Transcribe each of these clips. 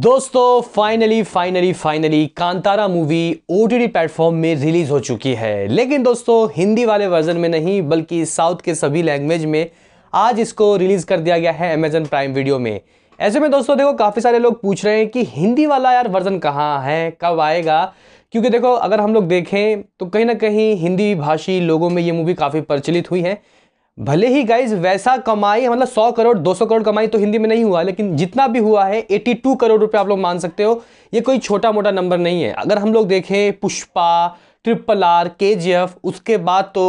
दोस्तों finally finally finally Kantara movie O T platform में release हो चुकी है लेकिन दोस्तों हिंदी वाले वर्जन में नहीं बल्कि साउथ के सभी लैंग्वेज में आज इसको रिलीज़ कर दिया गया है अमेजन प्राइम वीडियो में ऐसे में दोस्तों देखो काफ़ी सारे लोग पूछ रहे हैं कि हिंदी वाला यार वर्जन कहाँ है कब आएगा क्योंकि देखो अगर हम लोग देखें तो कहीं ना कहीं हिंदी भाषी लोगों में ये मूवी काफ़ी प्रचलित हुई है भले ही गाइज वैसा कमाई मतलब 100 करोड़ 200 करोड़ कमाई तो हिंदी में नहीं हुआ लेकिन जितना भी हुआ है 82 करोड़ रुपए आप लोग मान सकते हो ये कोई छोटा मोटा नंबर नहीं है अगर हम लोग देखें पुष्पा ट्रिपल आर के उसके बाद तो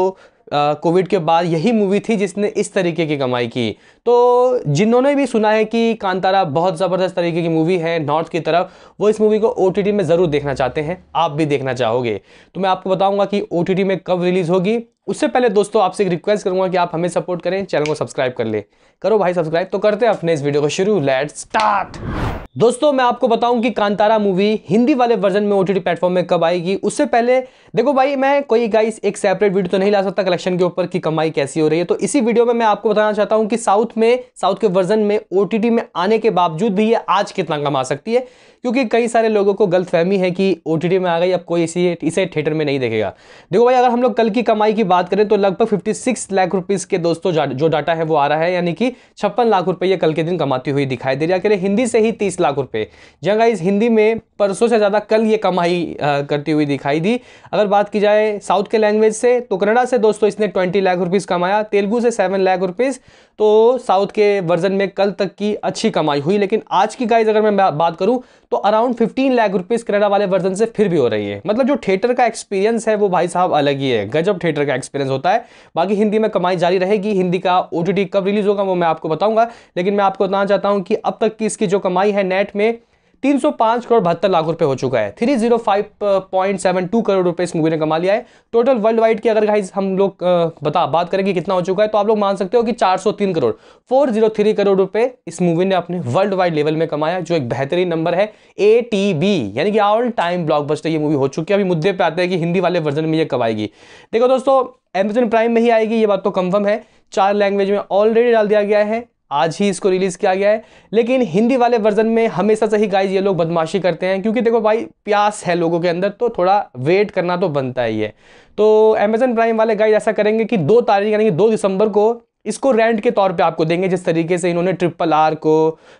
कोविड के बाद यही मूवी थी जिसने इस तरीके की कमाई की तो जिन्होंने भी सुना है कि कांतारा बहुत ज़बरदस्त तरीके की मूवी है नॉर्थ की तरफ वो इस मूवी को ओ में ज़रूर देखना चाहते हैं आप भी देखना चाहोगे तो मैं आपको बताऊँगा कि ओ में कब रिलीज़ होगी उससे पहले दोस्तों आपसे एक रिक्वेस्ट करूंगा कि आप हमें सपोर्ट करें चैनल को सब्सक्राइब कर ले करो भाई सब्सक्राइब तो करते हैं अपने इस वीडियो को शुरू लेट स्टार्ट दोस्तों मैं आपको बताऊं कि कांतारा मूवी हिंदी वाले वर्जन में ओटीटी प्लेटफॉर्म में कब आएगी उससे पहले देखो भाई मैं कोई गाइस एक सेपरेट वीडियो तो नहीं ला सकता कलेक्शन के ऊपर कि कमाई कैसी हो रही है तो इसी वीडियो में मैं आपको बताना चाहता हूं कि साउथ में साउथ के वर्जन में ओटीटी में आने के बावजूद भी ये आज कितना कमा सकती है क्योंकि कई सारे लोगों को गलत फहमी है कि ओ में आ गई अब कोई इसी इसे थिएटर में नहीं देखेगा देखो भाई अगर हम लोग कल की कमाई की बात करें तो लगभग फिफ्टी सिक्स लाख रुपीज़ के दोस्तों जो डाटा है वो आ रहा है यानी कि छप्पन लाख रुपये कल के दिन कमाती हुई दिखाई दे रही है हिंदी से ही तीस लाख रुपए जहाँ इस हिंदी में परसों से ज़्यादा कल ये कमाई करती हुई दिखाई दी अगर बात की जाए साउथ के लैंग्वेज से तो कनाडा से दोस्तों इसने ट्वेंटी लाख रुपीज़ कमाया तेलुगू से सेवन लाख रुपीज़ तो साउथ के वर्जन में कल तक की अच्छी कमाई हुई लेकिन आज की गाइज अगर मैं बात करूँ तो around fifteen lakh rupees Kannada वाले वर्जन से फिर भी हो रही है मतलब जो थिएटर का एक्सपीरियंस है वो भाई साहब अलग ही है गजब थिएटर का एक्सपीरियंस होता है बाकी हिंदी में कमाई जारी रहेगी हिंदी का ओ कब रिलीज़ होगा वो मैं आपको बताऊँगा लेकिन मैं आपको बताना चाहता हूँ कि अब तक की इसकी जो कमाई है नेट में 305 करोड़ बहत्तर लाख रुपए हो चुका है 305.72 करोड़ रुपए इस मूवी ने कमा लिया है टोटल वर्ल्ड वाइड की अगर गाइज हम लोग बता बात करेंगे कितना हो चुका है तो आप लोग मान सकते हो कि 403 करोड़ 403 करोड़ रुपए इस मूवी ने अपने वर्ल्ड वाइड लेवल में कमाया जो एक बेहतरीन नंबर है ए टी बी यानी कि ऑल टाइम ब्लॉकबस्टर ये मूवी हो चुकी है अभी मुद्दे पर आते हैं कि हिंदी वाले वर्जन में ये कब आएगी देखो दोस्तों एमेजन प्राइम में ही आएगी ये बात तो कंफर्म है चार लैंग्वेज में ऑलरेडी डाल दिया गया है आज ही इसको रिलीज़ किया गया है लेकिन हिंदी वाले वर्जन में हमेशा से ही गाइज ये लोग बदमाशी करते हैं क्योंकि देखो भाई प्यास है लोगों के अंदर तो थोड़ा वेट करना तो बनता ही है तो अमेजन प्राइम वाले गाइज ऐसा करेंगे कि दो तारीख यानी कि दो दिसंबर को इसको रेंट के तौर पे आपको देंगे जिस तरीके से इन्होंने ट्रिपल आर को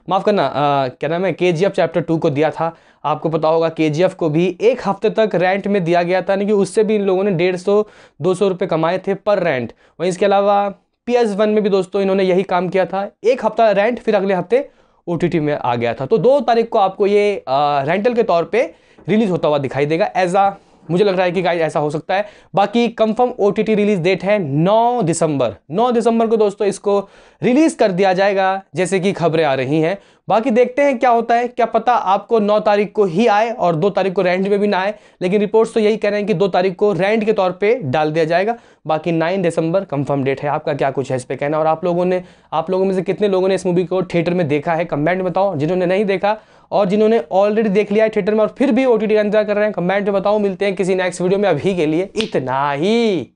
माफ़ करना आ, क्या नाम है के जी एफ चैप्टर टू को दिया था आपको पता होगा के जी एफ को भी एक हफ्ते तक रेंट में दिया गया था यानी कि उससे भी इन लोगों ने डेढ़ सौ दो सौ रुपये कमाए थे पर रेंट वहीं इसके अलावा पी एस वन में भी दोस्तों इन्होंने यही काम किया था एक हफ्ता रेंट फिर अगले हफ्ते ओ में आ गया था तो दो तारीख को आपको ये आ, रेंटल के तौर पर रिलीज होता हुआ दिखाई देगा एज आ मुझे लग रहा है कि गाइज ऐसा हो सकता है बाकी कंफर्म ओ रिलीज डेट है 9 दिसंबर 9 दिसंबर को दोस्तों इसको रिलीज कर दिया जाएगा जैसे कि खबरें आ रही हैं बाकी देखते हैं क्या होता है क्या पता आपको 9 तारीख को ही आए और 2 तारीख को रेंट में भी ना आए लेकिन रिपोर्ट्स तो यही कह रहे हैं कि 2 तारीख को रेंट के तौर पर डाल दिया जाएगा बाकी नाइन दिसंबर कंफर्म डेट है आपका क्या कुछ है इस पर कहना और आप लोगों ने आप लोगों में से कितने लोगों ने इस मूवी को थिएटर में देखा है कमेंट बताओ जिन्होंने नहीं देखा और जिन्होंने ऑलरेडी देख लिया है थिएटर में और फिर भी ओ टी का इंतजार कर रहे हैं कमेंट में बताओ मिलते हैं किसी नेक्स्ट वीडियो में अभी के लिए इतना ही